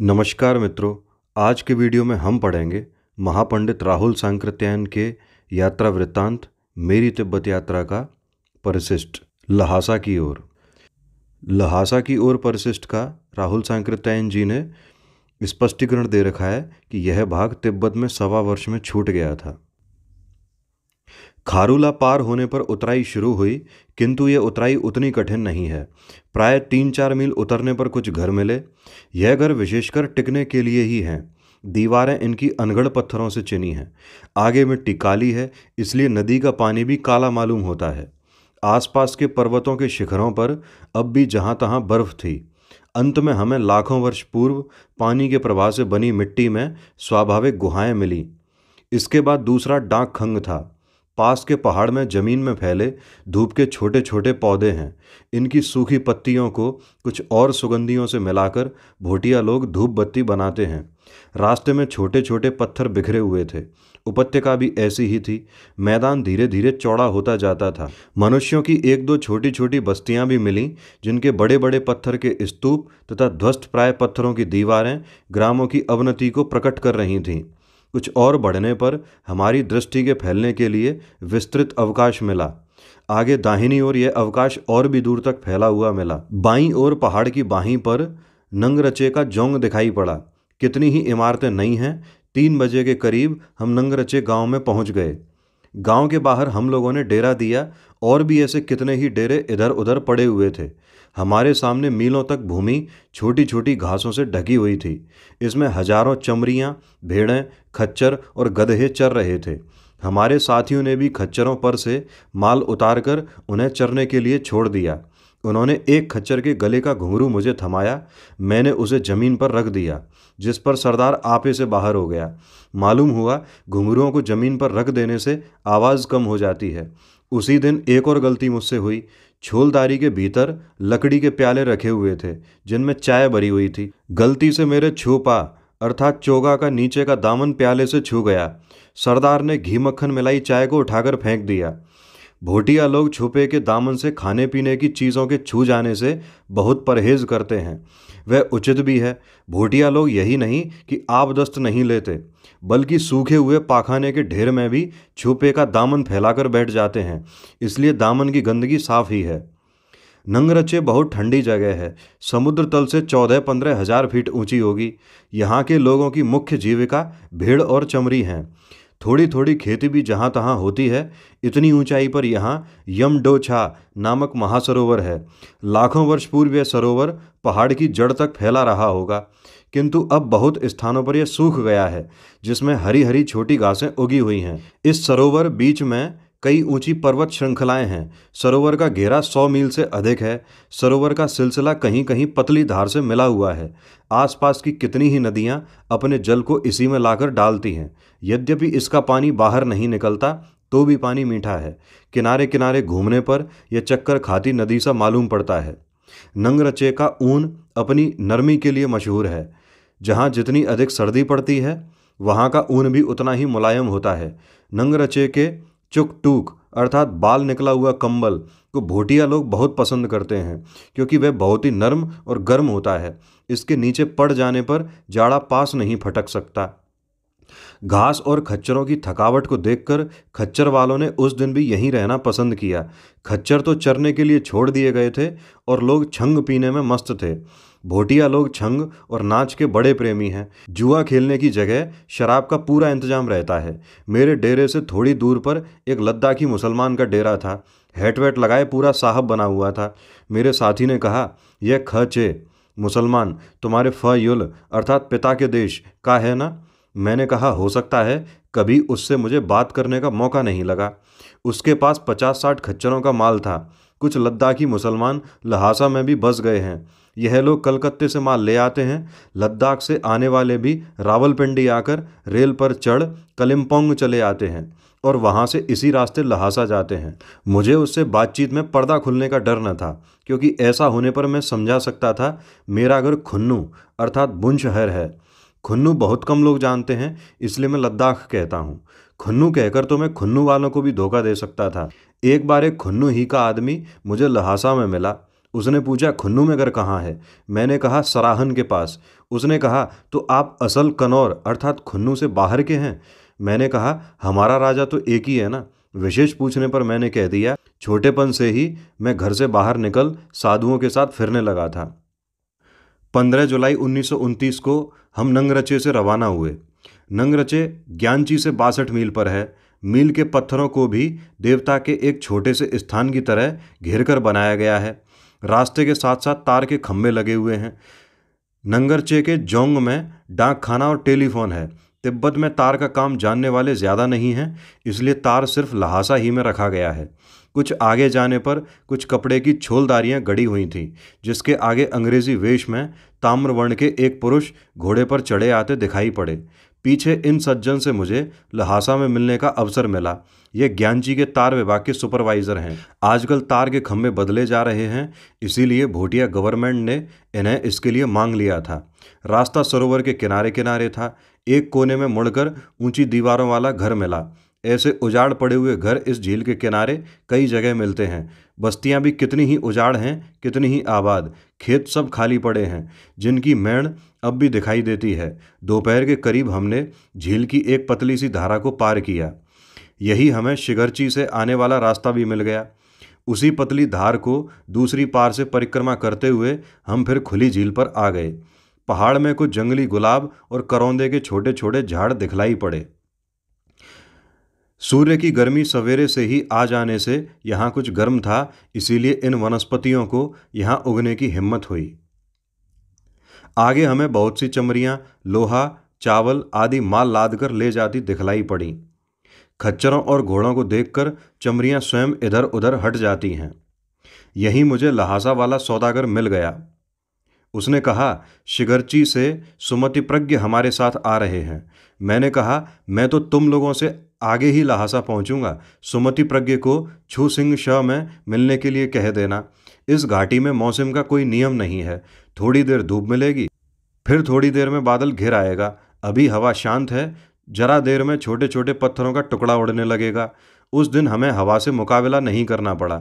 नमस्कार मित्रों आज के वीडियो में हम पढ़ेंगे महापंडित राहुल सांकृत्यायन के यात्रा वृत्तांत मेरी तिब्बत यात्रा का परिशिष्ट लहासा की ओर लहासा की ओर परिशिष्ट का राहुल सांकृत्यायन जी ने स्पष्टीकरण दे रखा है कि यह भाग तिब्बत में सवा वर्ष में छूट गया था खारूला पार होने पर उतराई शुरू हुई किंतु ये उतराई उतनी कठिन नहीं है प्राय तीन चार मील उतरने पर कुछ घर मिले यह घर विशेषकर टिकने के लिए ही हैं दीवारें इनकी अनगढ़ पत्थरों से चिनी हैं आगे मिट्टी काली है इसलिए नदी का पानी भी काला मालूम होता है आसपास के पर्वतों के शिखरों पर अब भी जहाँ तहाँ बर्फ थी अंत में हमें लाखों वर्ष पूर्व पानी के प्रवाह से बनी मिट्टी में स्वाभाविक गुहाएं मिली इसके बाद दूसरा डाक खंग था पास के पहाड़ में जमीन में फैले धूप के छोटे छोटे पौधे हैं इनकी सूखी पत्तियों को कुछ और सुगंधियों से मिलाकर भोटिया लोग धूप बत्ती बनाते हैं रास्ते में छोटे छोटे पत्थर बिखरे हुए थे उपत्यका भी ऐसी ही थी मैदान धीरे धीरे चौड़ा होता जाता था मनुष्यों की एक दो छोटी छोटी बस्तियां भी मिलीं जिनके बड़े बड़े पत्थर के स्तूप तथा ध्वस्त प्राय पत्थरों की दीवारें ग्रामों की अवनति को प्रकट कर रही थीं कुछ और बढ़ने पर हमारी दृष्टि के फैलने के लिए विस्तृत अवकाश मिला आगे दाहिनी ओर यह अवकाश और भी दूर तक फैला हुआ मिला बाई ओर पहाड़ की बाहीं पर नंगरचे का जोंग दिखाई पड़ा कितनी ही इमारतें नहीं हैं तीन बजे के करीब हम नंगरचे गांव में पहुंच गए गांव के बाहर हम लोगों ने डेरा दिया और भी ऐसे कितने ही डेरे इधर उधर पड़े हुए थे हमारे सामने मीलों तक भूमि छोटी छोटी घासों से ढकी हुई थी इसमें हजारों चमरियाँ भेड़ें खच्चर और गधे चर रहे थे हमारे साथियों ने भी खच्चरों पर से माल उतारकर उन्हें चरने के लिए छोड़ दिया उन्होंने एक खच्चर के गले का घुंघरू मुझे थमाया मैंने उसे ज़मीन पर रख दिया जिस पर सरदार आपे से बाहर हो गया मालूम हुआ घुंघरुओं को ज़मीन पर रख देने से आवाज़ कम हो जाती है उसी दिन एक और गलती मुझसे हुई छोलदारी के भीतर लकड़ी के प्याले रखे हुए थे जिनमें चाय भरी हुई थी गलती से मेरे छोपा अर्थात चोगा का नीचे का दामन प्याले से छू गया सरदार ने घी मक्खन मिलाई चाय को उठाकर फेंक दिया भोटिया लोग छुपे के दामन से खाने पीने की चीज़ों के छू जाने से बहुत परहेज़ करते हैं वह उचित भी है भोटिया लोग यही नहीं कि आबदस्त नहीं लेते बल्कि सूखे हुए पाखाने के ढेर में भी छुपे का दामन फैलाकर बैठ जाते हैं इसलिए दामन की गंदगी साफ ही है नंगरचे बहुत ठंडी जगह है समुद्र तल से चौदह पंद्रह हजार फीट ऊंची होगी यहाँ के लोगों की मुख्य जीविका भेड़ और चमड़ी हैं थोड़ी थोड़ी खेती भी जहाँ तहाँ होती है इतनी ऊंचाई पर यहाँ यमडोछा नामक महासरोवर है लाखों वर्ष पूर्व यह सरोवर पहाड़ की जड़ तक फैला रहा होगा किंतु अब बहुत स्थानों पर यह सूख गया है जिसमें हरी हरी छोटी घासें उगी हुई हैं इस सरोवर बीच में कई ऊंची पर्वत श्रृंखलाएं हैं सरोवर का घेरा 100 मील से अधिक है सरोवर का सिलसिला कहीं कहीं पतली धार से मिला हुआ है आसपास की कितनी ही नदियां अपने जल को इसी में लाकर डालती हैं यद्यपि इसका पानी बाहर नहीं निकलता तो भी पानी मीठा है किनारे किनारे घूमने पर यह चक्कर खाती नदी सा मालूम पड़ता है नंगरचे का ऊन अपनी नरमी के लिए मशहूर है जहाँ जितनी अधिक सर्दी पड़ती है वहाँ का ऊन भी उतना ही मुलायम होता है नंगरचे के चुक टूक अर्थात बाल निकला हुआ कंबल को भोटिया लोग बहुत पसंद करते हैं क्योंकि वह बहुत ही नर्म और गर्म होता है इसके नीचे पड़ जाने पर जाड़ा पास नहीं फटक सकता घास और खच्चरों की थकावट को देखकर खच्चर वालों ने उस दिन भी यहीं रहना पसंद किया खच्चर तो चरने के लिए छोड़ दिए गए थे और लोग छंग पीने में मस्त थे भोटिया लोग छंग और नाच के बड़े प्रेमी हैं जुआ खेलने की जगह शराब का पूरा इंतजाम रहता है मेरे डेरे से थोड़ी दूर पर एक लद्दाखी मुसलमान का डेरा था हेट वेट लगाए पूरा साहब बना हुआ था मेरे साथी ने कहा यह ख चे मुसलमान तुम्हारे युल अर्थात पिता के देश का है ना मैंने कहा हो सकता है कभी उससे मुझे बात करने का मौका नहीं लगा उसके पास पचास साठ खच्चरों का माल था कुछ लद्दाखी मुसलमान लहासा में भी बस गए हैं यह लोग कलकत्ते से माल ले आते हैं लद्दाख से आने वाले भी रावलपिंडी आकर रेल पर चढ़ कलिम्पोंग चले आते हैं और वहाँ से इसी रास्ते लहासा जाते हैं मुझे उससे बातचीत में पर्दा खुलने का डर न था क्योंकि ऐसा होने पर मैं समझा सकता था मेरा घर खुन्नू अर्थात बुन शहर है खुन्नू बहुत कम लोग जानते हैं इसलिए मैं लद्दाख कहता हूँ खुन्नू कहकर तो मैं खुन्नू वालों को भी धोखा दे सकता था एक बार एक खुन्नू ही का आदमी मुझे ल्हासा में मिला उसने पूछा खुन्नू में घर कहाँ है मैंने कहा सराहन के पास उसने कहा तो आप असल कनौर अर्थात खुन्नू से बाहर के हैं मैंने कहा हमारा राजा तो एक ही है ना विशेष पूछने पर मैंने कह दिया छोटेपन से ही मैं घर से बाहर निकल साधुओं के साथ फिरने लगा था पंद्रह जुलाई उन्नीस को हम नंगरचे से रवाना हुए नंगरचे ज्ञानची से बासठ मील पर है मील के पत्थरों को भी देवता के एक छोटे से स्थान की तरह घेर कर बनाया गया है रास्ते के साथ साथ तार के खम्भे लगे हुए हैं नंगरचे के जोंग में डाक खाना और टेलीफोन है तिब्बत में तार का काम जानने वाले ज़्यादा नहीं हैं इसलिए तार सिर्फ लहासा ही में रखा गया है कुछ आगे जाने पर कुछ कपड़े की छोलदारियाँ गड़ी हुई थीं जिसके आगे अंग्रेजी वेश में ताम्रवर्ण के एक पुरुष घोड़े पर चढ़े आते दिखाई पड़े पीछे इन सज्जन से मुझे लहासा में मिलने का अवसर मिला ये ज्ञान जी के तार विभाग के सुपरवाइज़र हैं आजकल तार के खम्भे बदले जा रहे हैं इसीलिए भोटिया गवर्नमेंट ने इन्हें इसके लिए मांग लिया था रास्ता सरोवर के किनारे किनारे था एक कोने में मुड़कर ऊंची दीवारों वाला घर मिला ऐसे उजाड़ पड़े हुए घर इस झील के किनारे कई जगह मिलते हैं बस्तियां भी कितनी ही उजाड़ हैं कितनी ही आबाद खेत सब खाली पड़े हैं जिनकी मेण अब भी दिखाई देती है दोपहर के करीब हमने झील की एक पतली सी धारा को पार किया यही हमें शिगरची से आने वाला रास्ता भी मिल गया उसी पतली धार को दूसरी पार से परिक्रमा करते हुए हम फिर खुली झील पर आ गए पहाड़ में कुछ जंगली गुलाब और करौंदे के छोटे छोटे झाड़ दिखलाई पड़े सूर्य की गर्मी सवेरे से ही आ जाने से यहाँ कुछ गर्म था इसीलिए इन वनस्पतियों को यहाँ उगने की हिम्मत हुई आगे हमें बहुत सी चमरियाँ लोहा चावल आदि माल लाद कर ले जाती दिखलाई पड़ी खच्चरों और घोड़ों को देखकर चमरियाँ स्वयं इधर उधर हट जाती हैं यहीं मुझे लहासा वाला सौदागर मिल गया उसने कहा शिगरची से सुमति प्रज्ञ हमारे साथ आ रहे हैं मैंने कहा मैं तो तुम लोगों से आगे ही लहासा पहुंचूंगा सुमति प्रज्ञ को छू सिंह शाह में मिलने के लिए कह देना इस घाटी में मौसम का कोई नियम नहीं है थोड़ी देर धूप मिलेगी फिर थोड़ी देर में बादल घिर आएगा अभी हवा शांत है जरा देर में छोटे छोटे पत्थरों का टुकड़ा उड़ने लगेगा उस दिन हमें हवा से मुकाबला नहीं करना पड़ा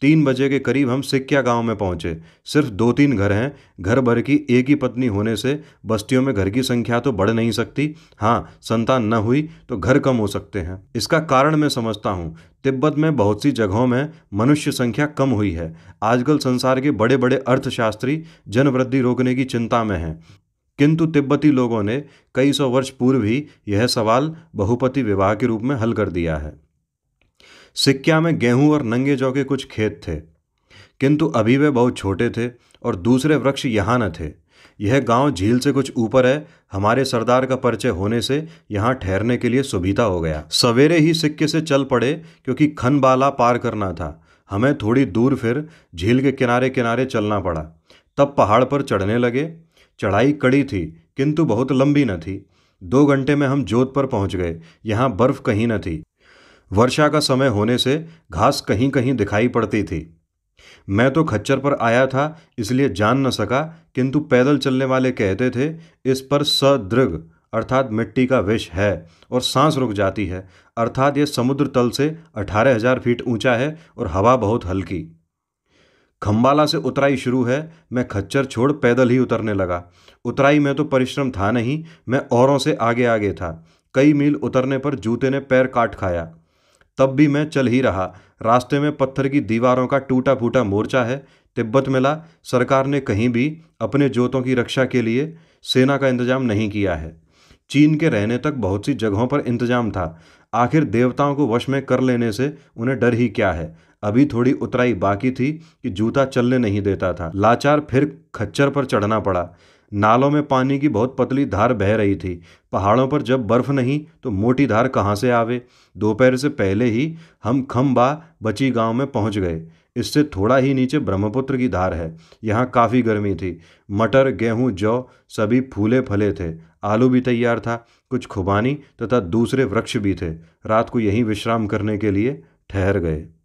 तीन बजे के करीब हम सिक्या गांव में पहुंचे सिर्फ दो तीन घर हैं घर भर की एक ही पत्नी होने से बस्तियों में घर की संख्या तो बढ़ नहीं सकती हाँ संतान न हुई तो घर कम हो सकते हैं इसका कारण मैं समझता हूँ तिब्बत में बहुत सी जगहों में मनुष्य संख्या कम हुई है आजकल संसार के बड़े बड़े अर्थशास्त्री जनवृद्धि रोकने की चिंता में हैं किंतु तिब्बती लोगों ने कई सौ वर्ष पूर्व ही यह सवाल बहुपति विवाह के रूप में हल कर दिया है सिक्किया में गेहूं और नंगे जौके कुछ खेत थे किंतु अभी वे बहुत छोटे थे और दूसरे वृक्ष यहाँ न थे यह गांव झील से कुछ ऊपर है हमारे सरदार का परिचय होने से यहाँ ठहरने के लिए सुविधा हो गया सवेरे ही सिक्के से चल पड़े क्योंकि खनबाला पार करना था हमें थोड़ी दूर फिर झील के किनारे किनारे चलना पड़ा तब पहाड़ पर चढ़ने लगे चढ़ाई कड़ी थी किंतु बहुत लंबी न थी दो घंटे में हम जोध पर पहुंच गए यहाँ बर्फ़ कहीं न थी वर्षा का समय होने से घास कहीं कहीं दिखाई पड़ती थी मैं तो खच्चर पर आया था इसलिए जान न सका किंतु पैदल चलने वाले कहते थे इस पर सदृग अर्थात मिट्टी का विष है और सांस रुक जाती है अर्थात यह समुद्र तल से अठारह हजार फीट ऊंचा है और हवा बहुत हल्की खम्बाला से उतराई शुरू है मैं खच्चर छोड़ पैदल ही उतरने लगा उतराई में तो परिश्रम था नहीं मैं औरों से आगे आगे था कई मील उतरने पर जूते ने पैर काट खाया तब भी मैं चल ही रहा रास्ते में पत्थर की दीवारों का टूटा फूटा मोर्चा है तिब्बत मिला सरकार ने कहीं भी अपने जोतों की रक्षा के लिए सेना का इंतजाम नहीं किया है चीन के रहने तक बहुत सी जगहों पर इंतजाम था आखिर देवताओं को वश में कर लेने से उन्हें डर ही क्या है अभी थोड़ी उतराई बाकी थी कि जूता चलने नहीं देता था लाचार फिर खच्चर पर चढ़ना पड़ा नालों में पानी की बहुत पतली धार बह रही थी पहाड़ों पर जब बर्फ़ नहीं तो मोटी धार कहाँ से आवे दोपहर से पहले ही हम खम्बा बची गांव में पहुंच गए इससे थोड़ा ही नीचे ब्रह्मपुत्र की धार है यहाँ काफ़ी गर्मी थी मटर गेहूँ जौ सभी फूले फले थे आलू भी तैयार था कुछ खुबानी तथा दूसरे वृक्ष भी थे रात को यहीं विश्राम करने के लिए ठहर गए